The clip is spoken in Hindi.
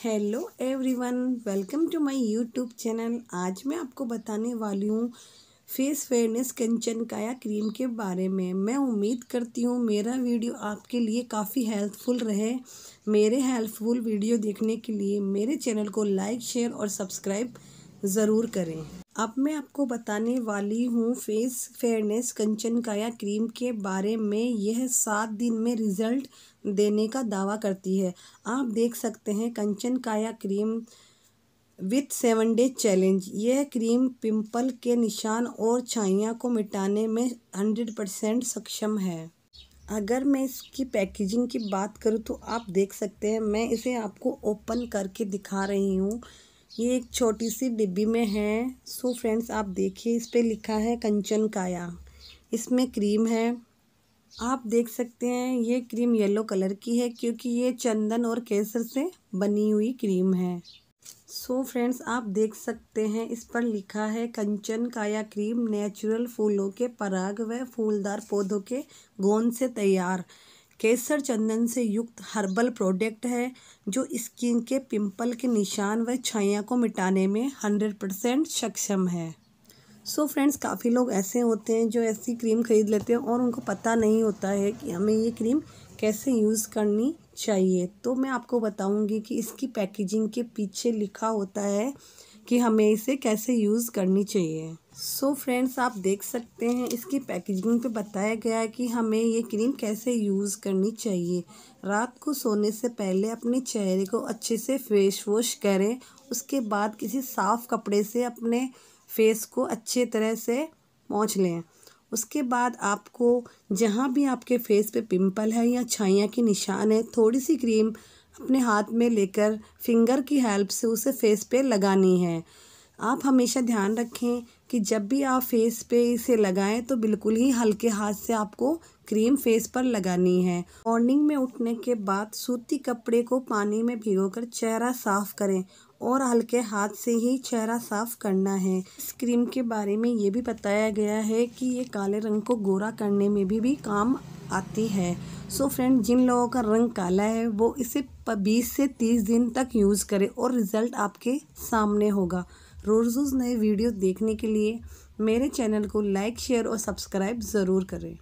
hello everyone welcome to my YouTube channel आज मैं आपको बताने वाली हूँ फेस फेयरनेस कंचन काया क्रीम के बारे में मैं उम्मीद करती हूँ मेरा वीडियो आपके लिए काफ़ी हेल्पफुल रहे मेरे हेल्पफुल वीडियो देखने के लिए मेरे चैनल को लाइक शेयर और सब्सक्राइब ज़रूर करें अब मैं आपको बताने वाली हूँ फेस फेयरनेस कंचन काया क्रीम के बारे में यह सात दिन में रिज़ल्ट देने का दावा करती है आप देख सकते हैं Kanchan Kaya cream with seven day challenge यह क्रीम पिंपल के निशान और छाइयाँ को मिटाने में हंड्रेड परसेंट सक्षम है अगर मैं इसकी पैकेजिंग की बात करूँ तो आप देख सकते हैं मैं इसे आपको ओपन करके दिखा रही हूँ ये एक छोटी सी डिब्बी में है सो फ्रेंड्स आप देखिए इस पर लिखा है कंचन काया इसमें क्रीम है आप देख सकते हैं ये क्रीम येलो कलर की है क्योंकि ये चंदन और केसर से बनी हुई क्रीम है सो so फ्रेंड्स आप देख सकते हैं इस पर लिखा है कंचन काया क्रीम नेचुरल फूलों के पराग व फूलदार पौधों के गोंद से तैयार केसर चंदन से युक्त हर्बल प्रोडक्ट है जो स्किन के पिंपल के निशान व छाइयाँ को मिटाने में हंड्रेड परसेंट सक्षम है सो so फ्रेंड्स काफ़ी लोग ऐसे होते हैं जो ऐसी क्रीम ख़रीद लेते हैं और उनको पता नहीं होता है कि हमें ये क्रीम कैसे यूज़ करनी चाहिए तो मैं आपको बताऊंगी कि इसकी पैकेजिंग के पीछे लिखा होता है कि हमें इसे कैसे यूज़ करनी चाहिए सो so फ्रेंड्स आप देख सकते हैं इसकी पैकेजिंग पे बताया गया है कि हमें ये क्रीम कैसे यूज़ करनी चाहिए रात को सोने से पहले अपने चेहरे को अच्छे से फेस वॉश करें उसके बाद किसी साफ़ कपड़े से अपने फेस को अच्छे तरह से मोच लें उसके बाद आपको जहाँ भी आपके फेस पे पिंपल है या छाइया के निशान है थोड़ी सी क्रीम अपने हाथ में लेकर फिंगर की हेल्प से उसे फेस पे लगानी है आप हमेशा ध्यान रखें कि जब भी आप फेस पे इसे लगाएं तो बिल्कुल ही हल्के हाथ से आपको क्रीम फेस पर लगानी है मॉर्निंग में उठने के बाद सूती कपड़े को पानी में भिगोकर चेहरा साफ करें और हल्के हाथ से ही चेहरा साफ करना है इस क्रीम के बारे में ये भी बताया गया है कि ये काले रंग को गोरा करने में भी, भी काम आती है सो so फ्रेंड जिन लोगों का रंग काला है वो इसे बीस से तीस दिन तक यूज़ करें और रिज़ल्ट आपके सामने होगा रोज़ रोज़ नए वीडियो देखने के लिए मेरे चैनल को लाइक शेयर और सब्सक्राइब ज़रूर करें